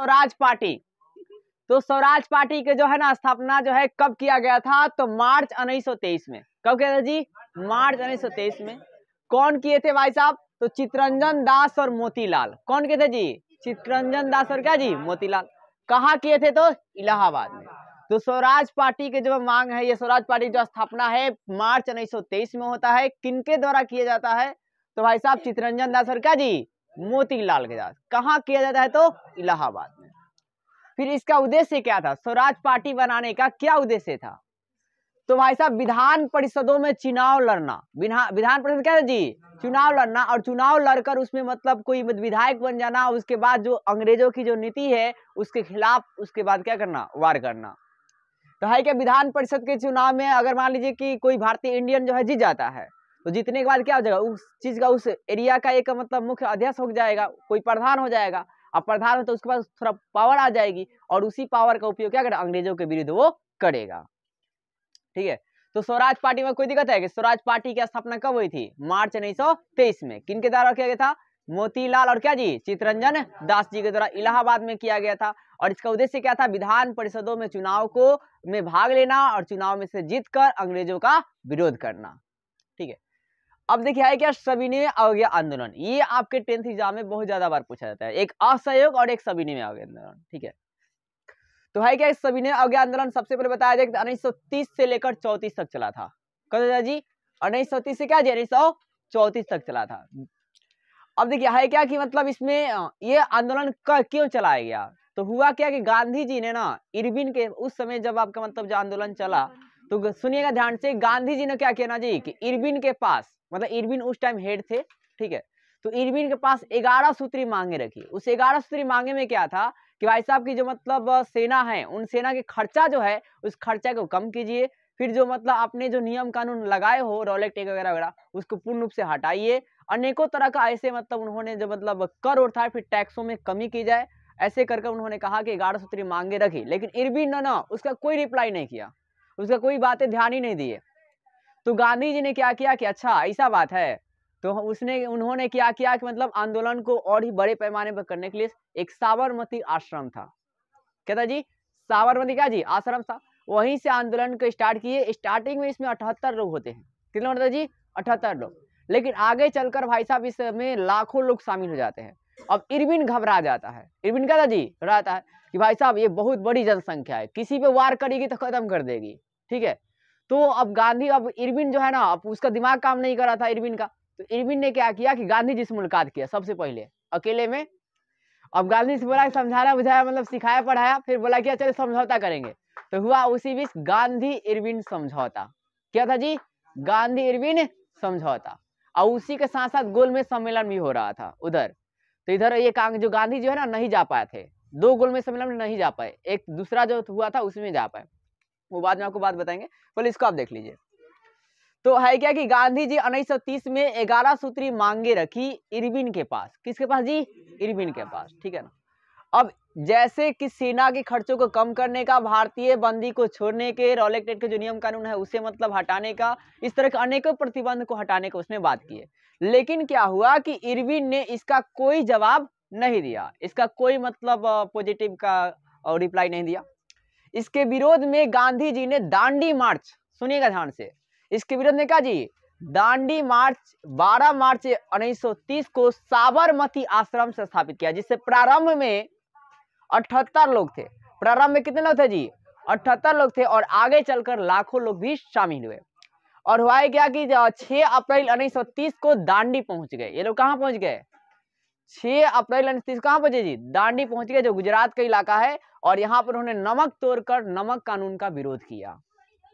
Swaraj party तो Swaraj party के जो है ना स्थापना जो है कब किया गया था तो मार्च 1923 में कब किया था जी मार्च 1923 में कौन किए थे भाई साहब तो चित्रंजन दास और मोतीलाल कौन किए थे जी चित्रंजन दास और क्या जी मोतीलाल कहा किए थे तो इलाहाबाद में तो स्वराज पार्टी के जो मांग है ये स्वराज पार्टी जो स्थापना है मार्च 1923 में होता है किनके द्वारा किया जाता है तो भाई साहब चित्रंजन दास और क्या जी मोतीलाल साथ कहा किया जाता है तो इलाहाबाद में फिर इसका उद्देश्य क्या था स्वराज पार्टी बनाने का क्या उद्देश्य था तो भाई साहब विधान परिषदों में चुनाव लड़ना विधान परिषद क्या था जी चुनाव लड़ना और चुनाव लड़कर उसमें मतलब कोई विधायक बन जाना उसके बाद जो अंग्रेजों की जो नीति है उसके खिलाफ उसके बाद क्या करना वार करना तो है क्या विधान परिषद के चुनाव में अगर मान लीजिए कि कोई भारतीय इंडियन जो है जीत जाता है तो जीतने के बाद क्या हो जाएगा उस चीज का उस एरिया का एक मतलब मुख्य अध्यक्ष हो जाएगा कोई प्रधान हो जाएगा अब प्रधान हो तो उसके पास थोड़ा पावर आ जाएगी और उसी पावर का उपयोग क्या करेगा अंग्रेजों के विरुद्ध वो करेगा ठीक है तो स्वराज पार्टी में कोई दिक्कत है कि स्वराज पार्टी की स्थापना कब हुई थी मार्च उन्नीस में किन के द्वारा किया गया था मोतीलाल और क्या जी चित्रंजन दास जी के द्वारा इलाहाबाद में किया गया था और इसका उद्देश्य क्या था विधान परिषदों में चुनाव को में भाग लेना और चुनाव में से जीतकर अंग्रेजों का विरोध करना ठीक है अब देखिए है क्या सविनय अवज्ञा आंदोलन ये आपके टेंथ एग्जाम में बहुत ज्यादा बार पूछा जाता है एक असहयोग और एक सविनय अवज्ञा आंदोलन ठीक है तो है क्या सविनय अवज्ञा आंदोलन सबसे पहले बताया जाए उन्नीस सौ तीस से लेकर चौतीस तक चला था कहा जी उन्नीस सौ तीस से क्या जी उन्नीस सौ चौतीस तक चला था अब देखिए है क्या कि मतलब इसमें ये आंदोलन क्यों चलाया गया तो हुआ क्या कि गांधी जी ने ना इरविन के उस समय जब आपका मतलब जो आंदोलन चला तो सुनिएगा ध्यान से गांधी जी ने क्या किया ना जी कि इरबिन के पास मतलब इरबिन उस टाइम हेड थे ठीक है तो इरबिन के पास ग्यारह सूत्री मांगे रखी उस ग्यारह सूत्री मांगे में क्या था कि भाई साहब की जो मतलब सेना है उन सेना के खर्चा जो है उस खर्चा को कम कीजिए फिर जो मतलब आपने जो नियम कानून लगाए हो रोलेक्ट वगैरह वगैरह उसको पूर्ण रूप से हटाइए अनेकों तरह का ऐसे मतलब उन्होंने जो मतलब कर उठा फिर टैक्सों में कमी की जाए ऐसे करके उन्होंने कहा कि ग्यारह सूत्री मांगे रखी लेकिन इरबिन ने ना उसका कोई रिप्लाई नहीं किया उसका कोई बातें ध्यान ही नहीं दिए तो गांधी जी ने क्या किया कि अच्छा ऐसा बात है तो उसने उन्होंने क्या किया कि मतलब आंदोलन को और ही बड़े पैमाने पर करने के लिए एक साबरमती आश्रम था कहता जी साबरमती क्या जी आश्रम था वहीं से आंदोलन को स्टार्ट किए स्टार्टिंग में इसमें अठहत्तर लोग होते हैं कितने होते जी अठहत्तर लोग लेकिन आगे चलकर भाई साहब इसमें लाखों लोग शामिल हो जाते हैं अब इरविन घबरा जाता है इरविन कहता जी घबराता है कि भाई साहब ये बहुत बड़ी जनसंख्या है किसी पे वार करेगी तो खत्म कर देगी ठीक है तो अब गांधी अब इरविन जो है ना अब उसका दिमाग काम नहीं कर रहा था इरविन का तो इरविन ने क्या किया कि गांधी जी से मुलाकात किया सबसे पहले अकेले में अब गांधी से बोला समझाना बुझाया मतलब सिखाया पढ़ाया फिर बोला क्या चलो समझौता करेंगे तो हुआ उसी बीच गांधी इरविन समझौता क्या था जी गांधी इरविन समझौता और उसी के साथ साथ गोल में सम्मेलन भी हो रहा था उधर तो इधर ये जो गांधी जो है ना नहीं जा पाए थे दो गोल में सम्मेलन में नहीं जा पाए एक दूसरा जो हुआ था उसमें जा पाए वो बाद में आपको बात बताएंगे पहले इसको आप देख लीजिए तो है क्या कि गांधी जी उन्नीस में ग्यारह सूत्री मांगे रखी इरविन के पास किसके पास जी इरविन के पास ठीक है ना अब जैसे कि सेना के खर्चों को कम करने का भारतीय बंदी को छोड़ने के रोलेक्टेड के जो नियम कानून है उसे मतलब हटाने का इस तरह के अनेकों प्रतिबंध को हटाने का उसने बात की है लेकिन क्या हुआ कि इरविन ने इसका कोई जवाब नहीं दिया इसका कोई मतलब पॉजिटिव का रिप्लाई नहीं दिया इसके विरोध में गांधी जी ने दांडी मार्च सुनिएगा ध्यान से इसके विरोध में क्या जी दांडी मार्च 12 मार्च 1930 को साबरमती आश्रम से स्थापित किया जिससे प्रारंभ में 78 लोग थे प्रारंभ में कितने लोग थे जी 78 लोग थे और आगे चलकर लाखों लोग भी शामिल हुए और हुआ क्या कि 6 अप्रैल 1930 को दांडी पहुंच गए ये लोग कहाँ पहुंच गए छह अप्रैल उन्नीस कहां पहुंचे जी दांडी पहुंच गए जो गुजरात का इलाका है और यहाँ पर उन्होंने नमक तोड़कर नमक कानून का विरोध किया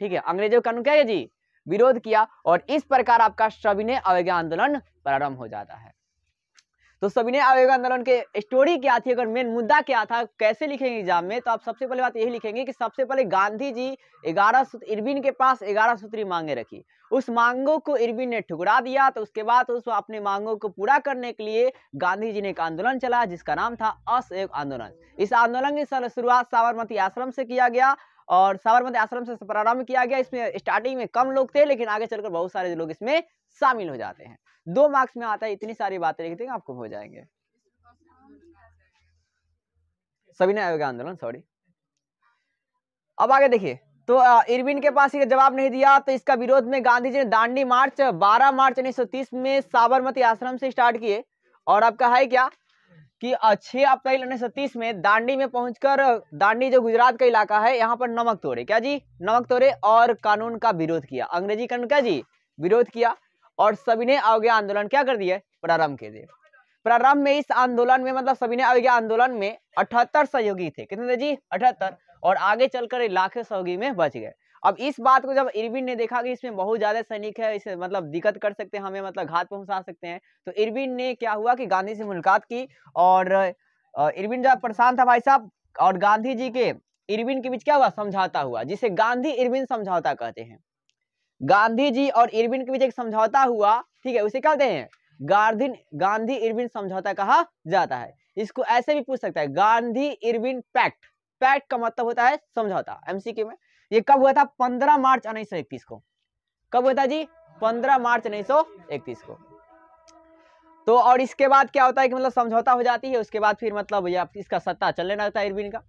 ठीक है अंग्रेजों का कानून क्या है जी विरोध किया और इस प्रकार आपका सविनय अवज्ञा आंदोलन प्रारंभ हो जाता है तो सविनय आयोग आंदोलन के स्टोरी क्या थी अगर मेन मुद्दा क्या था कैसे लिखेंगे एग्जाम में तो आप सबसे पहले बात यही लिखेंगे कि सबसे पहले गांधी जी ग्यारह सूत्र इरविन के पास ग्यारह सूत्री मांगे रखी उस मांगों को इरविन ने ठुकरा दिया तो उसके बाद उस अपने मांगों को पूरा करने के लिए गांधी जी ने एक आंदोलन चलाया जिसका नाम था असहयोग आंदोलन इस आंदोलन की शुरुआत साबरमती आश्रम से किया गया और साबरमती आश्रम से प्रारंभ किया गया इसमें स्टार्टिंग में कम लोग थे लेकिन आगे चलकर बहुत सारे लोग इसमें शामिल हो जाते हैं दो मार्क्स में आता है इतनी सारी बातें लिखते हैं आपको हो जाएंगे ने आयोग आंदोलन सॉरी अब आगे देखिए तो इरविन के पास ये जवाब नहीं दिया तो इसका विरोध में गांधी जी ने दांडी मार्च 12 मार्च 1930 में साबरमती आश्रम से स्टार्ट किए और आपका है क्या कि 6 अप्रैल उन्नीस में दांडी में पहुंचकर दांडी जो गुजरात का इलाका है यहाँ पर नमक तोड़े क्या जी नमक तोड़े और कानून का विरोध किया अंग्रेजी कानून क्या जी विरोध किया और सभी ने अवज्ञा आंदोलन क्या कर दिया प्रारंभ के दिए प्रारंभ में इस आंदोलन में मतलब सभी ने अवज्ञा आंदोलन में अठहत्तर सहयोगी थे कितने थे जी अठहत्तर और आगे चलकर लाखों सहयोगी में बच गए अब इस बात को जब इरविन ने देखा कि इसमें बहुत ज़्यादा सैनिक है इसे मतलब दिक्कत कर सकते हैं हमें मतलब घात पहुंचा सकते हैं तो इरविन ने क्या हुआ कि गांधी से मुलाकात की और इरविन जब परेशान था भाई साहब और गांधी जी के इरविन के बीच क्या हुआ समझौता हुआ जिसे गांधी इरविन समझौता कहते हैं गांधी जी और इरविन के बीच एक समझौता हुआ ठीक है उसे क्या कहते हैं गांधी गांधी इरविन समझौता कहा जाता है इसको ऐसे भी पूछ सकता है गांधी इरविन पैक्ट पैक्ट का मतलब होता है समझौता एमसीक्यू में ये कब हुआ था पंद्रह मार्च उन्नीस सौ को कब हुआ था जी पंद्रह मार्च उन्नीस सौ को तो और इसके बाद क्या होता है कि मतलब समझौता हो जाती है उसके बाद फिर मतलब इसका सत्ता चलने लगता है इरविन का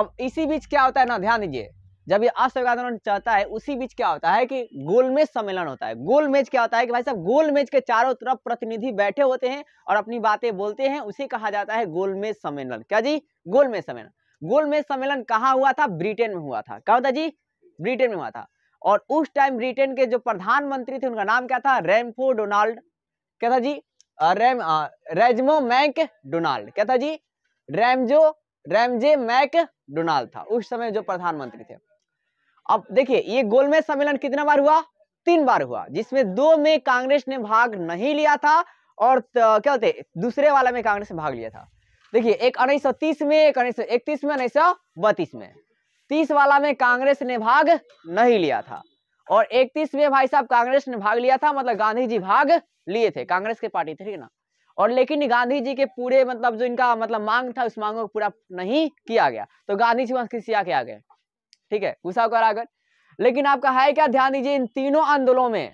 अब इसी बीच क्या होता है ना ध्यान दीजिए जब ये अस्वीकार आंदोलन चलता है उसी बीच क्या होता है कि गोलमेज सम्मेलन होता है गोलमेज क्या होता है कि भाई साहब गोलमेज के चारों तरफ प्रतिनिधि बैठे होते हैं और अपनी बातें बोलते हैं उसे कहा जाता है गोलमेज सम्मेलन क्या जी गोलमेज सम्मेलन गोलमेज सम्मेलन कहाँ हुआ था ब्रिटेन में हुआ था क्या होता जी ब्रिटेन में हुआ था और उस टाइम ब्रिटेन के जो प्रधानमंत्री थे उनका नाम क्या था रेमफो डोनाल्ड क्या था जी रेम रेजमो मैक डोनाल्ड क्या था जी रेमजो रेमजे मैक डोनाल्ड था उस समय जो प्रधानमंत्री थे अब देखिए ये गोलमेज सम्मेलन कितना बार हुआ तीन बार हुआ जिसमें दो में कांग्रेस ने भाग नहीं लिया था और क्या होते दूसरे वाला में कांग्रेस ने भाग लिया था देखिए एक उन्नीस में एक उन्नीस में उन्नीस में तीस वाला में कांग्रेस ने भाग नहीं लिया था और इकतीस में भाई साहब कांग्रेस ने भाग लिया था मतलब गांधी जी भाग लिए थे कांग्रेस के पार्टी थे ना और लेकिन गांधी जी के पूरे मतलब जो इनका मतलब मांग था उस मांगों को पूरा नहीं किया गया तो गांधी जी वहां किसिया के आ गए ठीक है गुस्सा कर आगर लेकिन आपका है क्या ध्यान दीजिए इन तीनों आंदोलनों में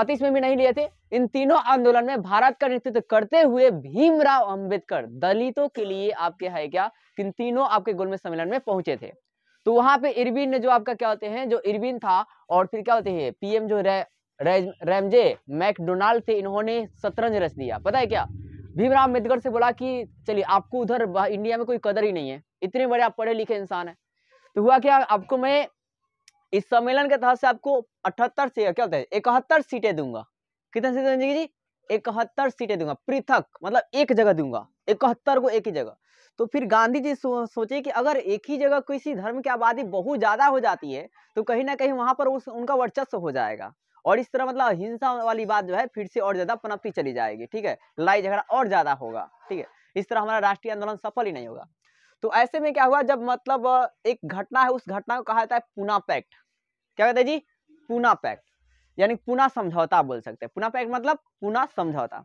बत्तीस में भी नहीं लिए थे इन तीनों आंदोलन में भारत का नेतृत्व करते हुए भीमराव अंबेडकर दलितों के लिए आपके है क्या किन तीनों आपके गोलमेज सम्मेलन में पहुंचे थे तो वहां पे इरविन ने जो आपका क्या होते हैं जो इरविन था और फिर क्या होते हैं पीएम जो रैमजे मैकडोनाल्ड थे इन्होंने शतरंज रच दिया पता है क्या भीमराव अम्बेडकर से बोला कि चलिए आपको उधर इंडिया में कोई कदर ही नहीं है इतने बड़े आप पढ़े लिखे इंसान है तो हुआ क्या आपको मैं इस सम्मेलन के तहत से आपको अठहत्तर से क्या होता है इकहत्तर सीटें दूंगा कितने सीटें जी इकहत्तर सीटें दूंगा पृथक मतलब एक जगह दूंगा इकहत्तर को एक ही जगह तो फिर गांधी जी सो, सोचे कि अगर एक ही जगह किसी धर्म की आबादी बहुत ज़्यादा हो जाती है तो कहीं ना कहीं वहाँ पर उस उनका वर्चस्व हो जाएगा और इस तरह मतलब हिंसा वाली बात जो है फिर से और ज़्यादा पनपती चली जाएगी ठीक है लड़ाई झगड़ा और ज़्यादा होगा ठीक है इस तरह हमारा राष्ट्रीय आंदोलन सफल ही नहीं होगा तो ऐसे में क्या हुआ जब मतलब एक घटना है उस घटना को कहा जाता है पूना पैक्ट क्या कहते हैं जी पूना पैक्ट यानी पुना समझौता बोल सकते हैं पुना पैक्ट मतलब पुना समझौता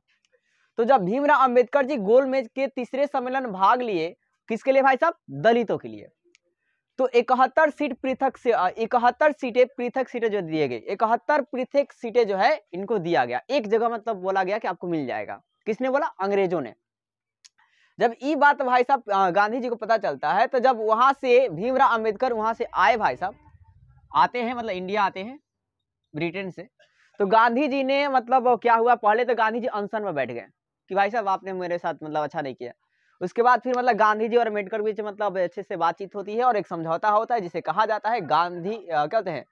तो जब भीमराव अंबेडकर जी गोल मेज के तीसरे सम्मेलन भाग लिए किसके लिए भाई साहब दलितों के लिए तो इकहत्तर सीट पृथक से इकहत्तर सीटें पृथक सीटें जो दिए गई इकहत्तर पृथक सीटें जो है इनको दिया गया एक जगह मतलब बोला गया कि आपको मिल जाएगा किसने बोला अंग्रेजों ने जब ये बात भाई साहब गांधी जी को पता चलता है तो जब वहां से भीमराव अंबेडकर वहां से आए भाई साहब आते हैं मतलब इंडिया आते हैं ब्रिटेन से तो गांधी जी ने मतलब क्या हुआ पहले तो गांधी जी अनशन में बैठ गए कि भाई साहब आपने मेरे साथ मतलब अच्छा नहीं किया उसके बाद फिर मतलब गांधी जी और अम्बेडकर के बीच मतलब अच्छे से बातचीत होती है और एक समझौता होता है जिसे कहा जाता है गांधी कहते हैं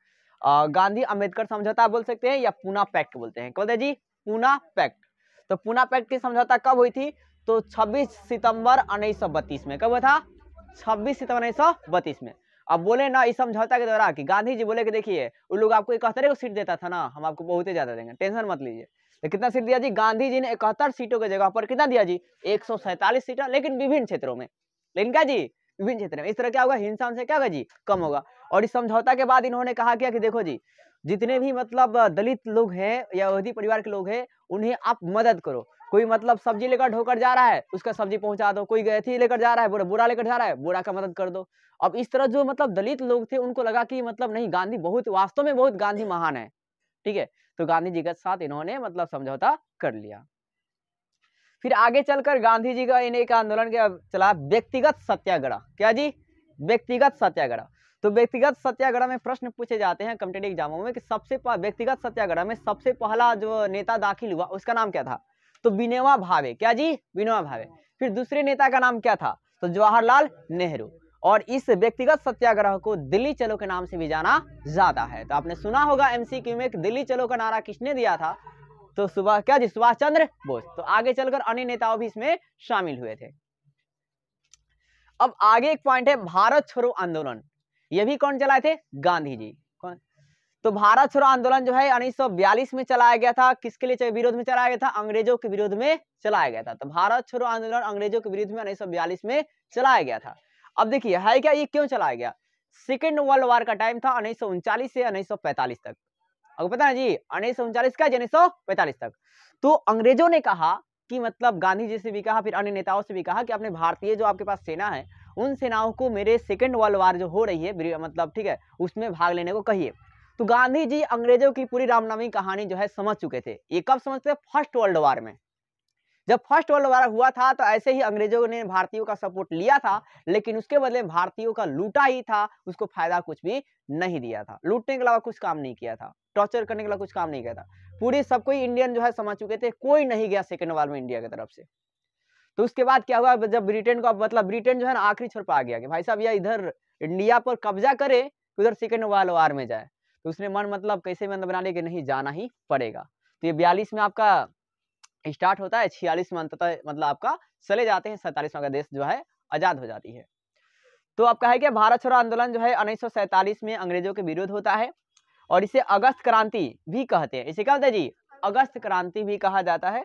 गांधी अम्बेडकर समझौता बोल सकते हैं या पूना पैक्ट बोलते हैं कहते जी पूना पैक्ट तो पूना पैक्ट की समझौता कब हुई थी तो 26 सितंबर बत्तीस में कब हुआ था 26 सितंबर बत्तीस में अब बोले ना इस समझौता के द्वारा कि गांधी जी बोले कि देखिए वो लोग आपको एक हतरे को सीट देता था ना हम आपको बहुत ही ज्यादा देंगे टेंशन मत लीजिए तो कितना सीट दिया जी गांधी जी ने इकहत्तर सीटों के जगह पर कितना दिया जी एक सीटें लेकिन विभिन्न क्षेत्रों में लेकिन क्या जी विभिन्न क्षेत्र में इस तरह क्या होगा हिंसा से क्या होगा जी कम होगा और इस समझौता के बाद इन्होंने कहा क्या कि देखो जी जितने भी मतलब दलित लोग हैं या यहूदी परिवार के लोग हैं उन्हें आप मदद करो कोई मतलब सब्जी लेकर ढोकर जा रहा है उसका सब्जी पहुंचा दो कोई गैथी लेकर जा रहा है बुरा बुरा लेकर जा रहा है बुरा का मदद कर दो अब इस तरह जो मतलब दलित लोग थे उनको लगा कि मतलब नहीं गांधी बहुत वास्तव में बहुत गांधी महान है ठीक है तो गांधी जी के साथ इन्होंने मतलब समझौता कर लिया फिर आगे चलकर गांधी जी का इन एक आंदोलन के चला व्यक्तिगत सत्याग्रह क्या जी व्यक्तिगत सत्याग्रह तो व्यक्तिगत सत्याग्रह में प्रश्न पूछे जाते हैं कम्पिटेटिव एग्जामों में कि सबसे व्यक्तिगत सत्याग्रह में सबसे पहला जो नेता दाखिल हुआ उसका नाम क्या था तो विनोवा भावे क्या जी विनोवा भावे फिर दूसरे नेता का नाम क्या था तो जवाहरलाल नेहरू और इस व्यक्तिगत सत्याग्रह को दिल्ली चलो के नाम से भी जाना जाता है तो आपने सुना होगा एमसीक्यू में दिल्ली चलो का नारा किसने दिया था तो सुबह क्या जी सुभाष चंद्र बोस तो आगे चलकर अन्य नेताओं भी इसमें शामिल हुए थे अब आगे एक पॉइंट है भारत छोड़ो आंदोलन ये भी कौन चलाए थे गांधी जी कौन तो भारत छोड़ो आंदोलन जो है 1942 में चलाया गया था किसके लिए विरोध में चलाया गया था अंग्रेजों के विरोध में चलाया गया था तो भारत छोड़ो आंदोलन अंग्रेजों के विरोध में उन्नीस में चलाया गया था अब देखिए है क्या ये क्यों चलाया गया सेकेंड वर्ल्ड वार का टाइम था उन्नीस से उन्नीस तक आपको पता है जी उन्नीस सौ उनचालीस का उन्नीस सौ पैंतालीस तक तो अंग्रेजों ने कहा कि मतलब गांधी जी से भी कहा फिर अन्य नेताओं से भी कहा कि अपने भारतीय जो आपके पास सेना है उन सेनाओं को मेरे सेकेंड वर्ल्ड वार जो हो रही है मतलब ठीक है उसमें भाग लेने को कहिए तो गांधी जी अंग्रेजों की पूरी रामनामी कहानी जो है समझ चुके थे ये कब समझते फर्स्ट वर्ल्ड वार में जब फर्स्ट वर्ल्ड वार हुआ था तो ऐसे ही अंग्रेजों ने भारतीयों का सपोर्ट लिया था लेकिन उसके बदले भारतीयों का लूटा ही था उसको फायदा कुछ भी नहीं दिया था लूटने के अलावा कुछ काम नहीं किया था टॉर्चर करने के अलावा कुछ काम नहीं किया था पूरी सबको इंडियन जो है समझ चुके थे कोई नहीं गया सेकेंड वर्ल्ड में इंडिया की तरफ से तो उसके बाद क्या हुआ जब ब्रिटेन को मतलब ब्रिटेन जो है ना आखिरी छोर पर आ गया कि भाई साहब यह इधर इंडिया पर कब्जा करे तो उधर सेकेंड वर्ल्ड वार में जाए तो उसने मन मतलब कैसे मन मतलब बना लिया कि नहीं जाना ही पड़ेगा तो ये बयालीस में आपका स्टार्ट होता है छियालीसवें अंत मतलब आपका चले जाते हैं सैतालीस का देश जो है आजाद हो जाती है तो आपका है कि भारत छोड़ो आंदोलन जो है उन्नीस में अंग्रेजों के विरोध होता है और इसे अगस्त क्रांति भी कहते हैं इसे क्या होता है जी अगस्त क्रांति भी कहा जाता है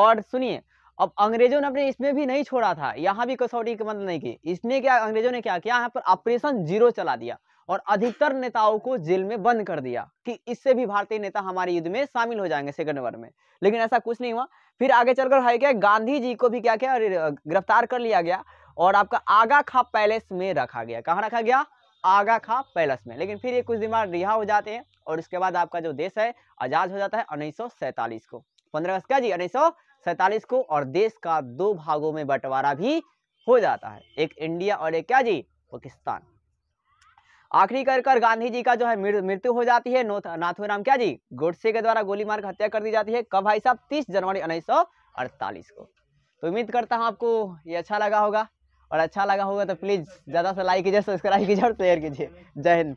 और सुनिए अब अंग्रेजों ने अपने इसमें भी नहीं छोड़ा था यहाँ भी कसौटी की मदद मतलब नहीं की इसमें क्या अंग्रेजों ने क्या किया यहाँ पर ऑपरेशन जीरो चला दिया और अधिकतर नेताओं को जेल में बंद कर दिया कि इससे भी भारतीय नेता हमारे युद्ध में शामिल हो जाएंगे सेकंड ओवर में लेकिन ऐसा कुछ नहीं हुआ फिर आगे चलकर है क्या गांधी जी को भी क्या क्या गिरफ्तार कर लिया गया और आपका आगा खा पैलेस में रखा गया कहाँ रखा गया आगा खा पैलेस में लेकिन फिर ये कुछ दिन बाद रिहा हो जाते हैं और इसके बाद आपका जो देश है आजाद हो जाता है उन्नीस को पंद्रह अगस्त क्या जी उन्नीस को और देश का दो भागों में बंटवारा भी हो जाता है एक इंडिया और एक क्या जी पाकिस्तान आखिरी कर कर गांधी जी का जो है मृत्यु हो जाती है नाथुराम क्या जी गोडसे के द्वारा गोली मारकर हत्या कर दी जाती है कब भाई साहब तीस जनवरी उन्नीस को तो उम्मीद करता हूँ आपको ये अच्छा लगा होगा और अच्छा लगा होगा तो प्लीज़ ज़्यादा से लाइक कीजिए सब्सक्राइब कीजिए और शेयर कीजिए जय हिंद